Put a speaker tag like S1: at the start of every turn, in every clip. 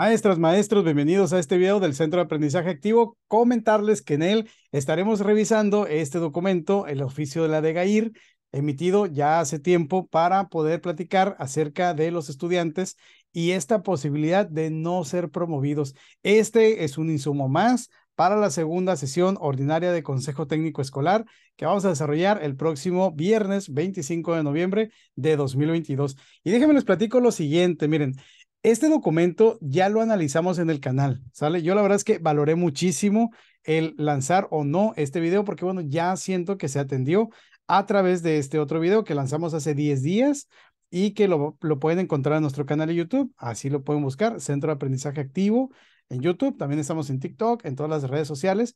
S1: Maestras, maestros, bienvenidos a este video del Centro de Aprendizaje Activo. Comentarles que en él estaremos revisando este documento, el oficio de la de emitido ya hace tiempo para poder platicar acerca de los estudiantes y esta posibilidad de no ser promovidos. Este es un insumo más para la segunda sesión ordinaria de Consejo Técnico Escolar que vamos a desarrollar el próximo viernes 25 de noviembre de 2022. Y déjenme les platico lo siguiente, miren, este documento ya lo analizamos en el canal, ¿sale? Yo la verdad es que valoré muchísimo el lanzar o no este video porque, bueno, ya siento que se atendió a través de este otro video que lanzamos hace 10 días y que lo, pueden encontrar en nuestro canal de YouTube. Así lo pueden buscar, Centro de Aprendizaje Activo en YouTube. También estamos en TikTok, en todas las redes sociales.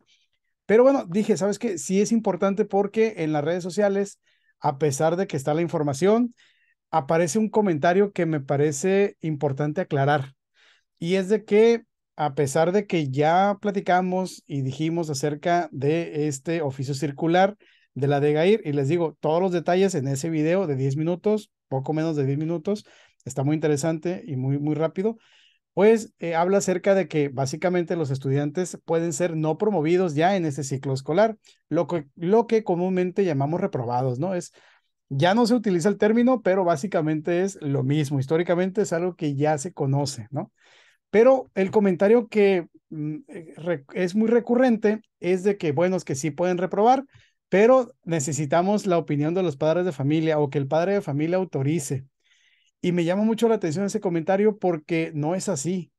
S1: Pero bueno, dije, ¿sabes qué? Sí es importante porque en las redes sociales, a pesar de que está la información, aparece un comentario que me parece importante aclarar. Y es de que, a pesar de que ya platicamos y dijimos acerca de este oficio circular de la DGAIR y les digo todos los detalles en ese video de 10 minutos, poco menos de 10 minutos, está muy interesante y muy, muy rápido, pues eh, habla acerca de que básicamente los estudiantes pueden ser no promovidos ya en este ciclo escolar, lo que, lo que comúnmente llamamos reprobados, ¿no? Es ya no se utiliza el término, pero básicamente es lo mismo. Históricamente es algo que ya se conoce, ¿no? Pero el comentario que mm, eh, es muy recurrente es de que, bueno, es que sí pueden reprobar, pero necesitamos la opinión de los padres de familia o que el padre de familia autorice. Y me llama mucho la atención ese comentario porque no es así.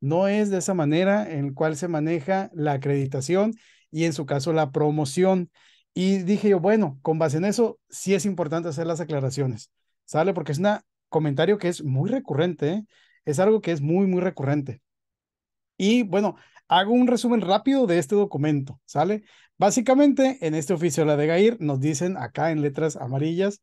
S1: No es de esa manera en la cual se maneja la acreditación y en su caso la promoción. Y dije yo, bueno, con base en eso, sí es importante hacer las aclaraciones, ¿sale? Porque es un comentario que es muy recurrente, ¿eh? es algo que es muy, muy recurrente. Y bueno, hago un resumen rápido de este documento, ¿sale? Básicamente, en este oficio de la de Gair, nos dicen acá en letras amarillas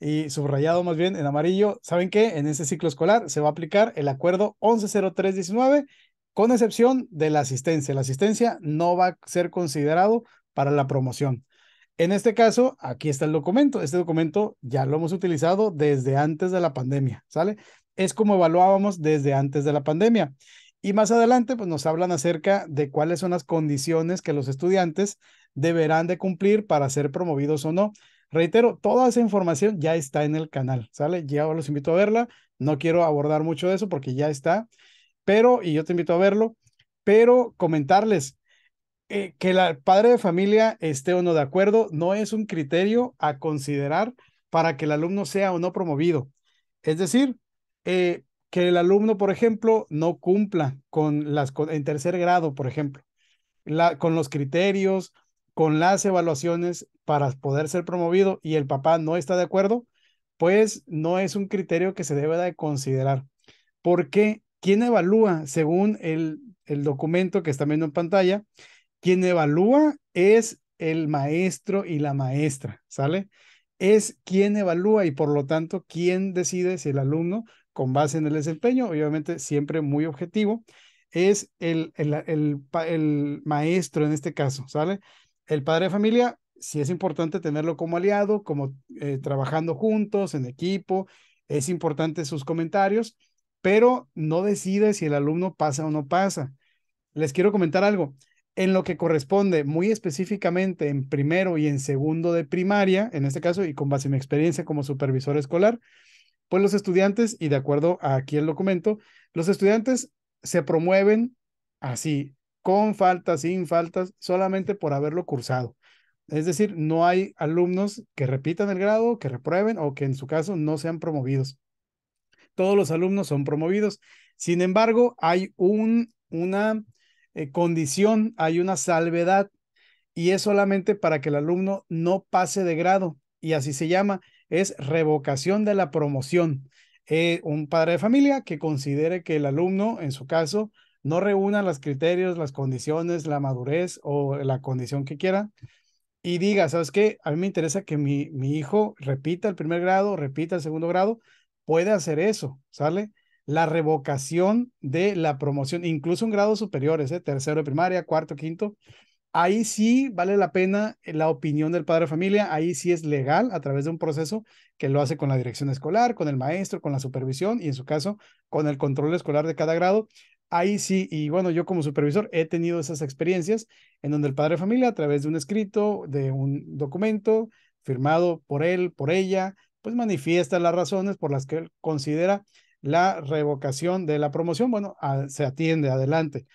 S1: y subrayado más bien en amarillo, ¿saben qué? En este ciclo escolar se va a aplicar el acuerdo 110319 con excepción de la asistencia. La asistencia no va a ser considerado para la promoción. En este caso, aquí está el documento. Este documento ya lo hemos utilizado desde antes de la pandemia, ¿sale? Es como evaluábamos desde antes de la pandemia. Y más adelante, pues nos hablan acerca de cuáles son las condiciones que los estudiantes deberán de cumplir para ser promovidos o no. Reitero, toda esa información ya está en el canal, ¿sale? Ya los invito a verla. No quiero abordar mucho de eso porque ya está, pero, y yo te invito a verlo, pero comentarles, eh, que el padre de familia esté o no de acuerdo no es un criterio a considerar para que el alumno sea o no promovido. Es decir, eh, que el alumno, por ejemplo, no cumpla con las en tercer grado, por ejemplo, con los criterios, con las evaluaciones para poder ser promovido y el papá no está de acuerdo, pues no es un criterio que se debe de considerar. Porque quien evalúa según el, el documento que está viendo en pantalla, quien evalúa es el maestro y la maestra, ¿sale? Es quien evalúa y por lo tanto quien decide si el alumno, con base en el desempeño, obviamente siempre muy objetivo, es el, el, maestro en este caso, ¿sale? El padre de familia, si es importante tenerlo como aliado, como eh, trabajando juntos, en equipo, es importante sus comentarios, pero no decide si el alumno pasa o no pasa. Les quiero comentar algo en lo que corresponde muy específicamente en primero y en segundo de primaria, en este caso, y con base en mi experiencia como supervisor escolar, pues los estudiantes, y de acuerdo a aquí el documento, los estudiantes se promueven así, con faltas, sin faltas, solamente por haberlo cursado. Es decir, no hay alumnos que repitan el grado, que reprueben o que en su caso no sean promovidos. Todos los alumnos son promovidos. Sin embargo, hay un, una eh, condición, hay una salvedad y es solamente para que el alumno no pase de grado y así se llama, es revocación de la promoción. Eh, un padre de familia que considere que el alumno, en su caso, no reúna los criterios, las condiciones, la madurez o la condición que quiera y diga, ¿sabes qué? A mí me interesa que mi, mi hijo repita el primer grado, repita el segundo grado, puede hacer eso, ¿sale? la revocación de la promoción, incluso en grados superiores, ¿eh? tercero de primaria, cuarto, quinto. Ahí sí vale la pena eh, la opinión del padre de familia, ahí sí es legal a través de un proceso que lo hace con la dirección escolar, con el maestro, con la supervisión y en su caso con el control escolar de cada grado. Ahí sí, y bueno, yo como supervisor he tenido esas experiencias en donde el padre de familia a través de un escrito, de un documento firmado por él, por ella, pues manifiesta las razones por las que él considera la revocación de la promoción, bueno, se atiende adelante.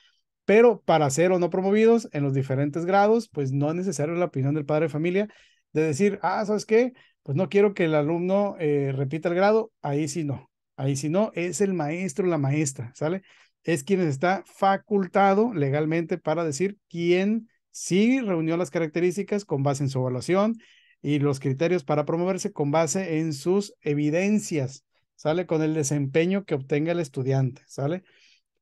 S1: Pero para ser o no promovidos en los diferentes grados, pues no es necesaria la opinión del padre de familia de decir, ah, ¿sabes qué? Pues no quiero que el alumno eh, repita el grado, ahí sí no, ahí sí no, es el maestro la maestra, ¿sale? Es quien está facultado legalmente para decir quién sí reunió las características con base en su evaluación y los criterios para promoverse con base en sus evidencias, ¿sale? Con el desempeño que obtenga el estudiante, ¿sale?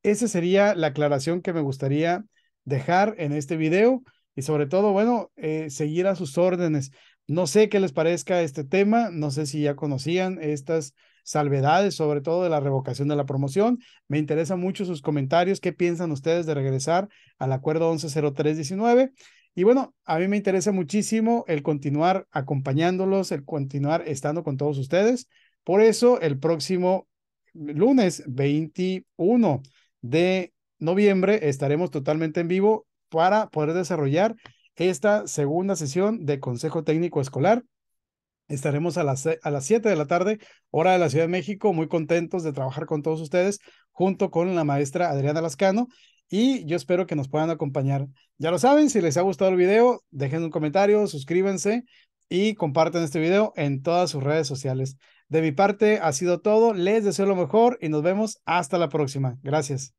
S1: Esa sería la aclaración que me gustaría dejar en este video y sobre todo, bueno, eh, seguir a sus órdenes. No sé qué les parezca este tema, no sé si ya conocían estas salvedades, sobre todo de la revocación de la promoción. Me interesan mucho sus comentarios, qué piensan ustedes de regresar al acuerdo 110319. Y bueno, a mí me interesa muchísimo el continuar acompañándolos, el continuar estando con todos ustedes. Por eso, el próximo lunes 21 de noviembre estaremos totalmente en vivo para poder desarrollar esta segunda sesión de Consejo Técnico Escolar. Estaremos a las, a las 7 de la tarde, hora de la Ciudad de México, muy contentos de trabajar con todos ustedes, junto con la maestra Adriana Lascano. Y yo espero que nos puedan acompañar. Ya lo saben, si les ha gustado el video, dejen un comentario, suscríbanse y compartan este video en todas sus redes sociales. De mi parte ha sido todo. Les deseo lo mejor y nos vemos hasta la próxima. Gracias.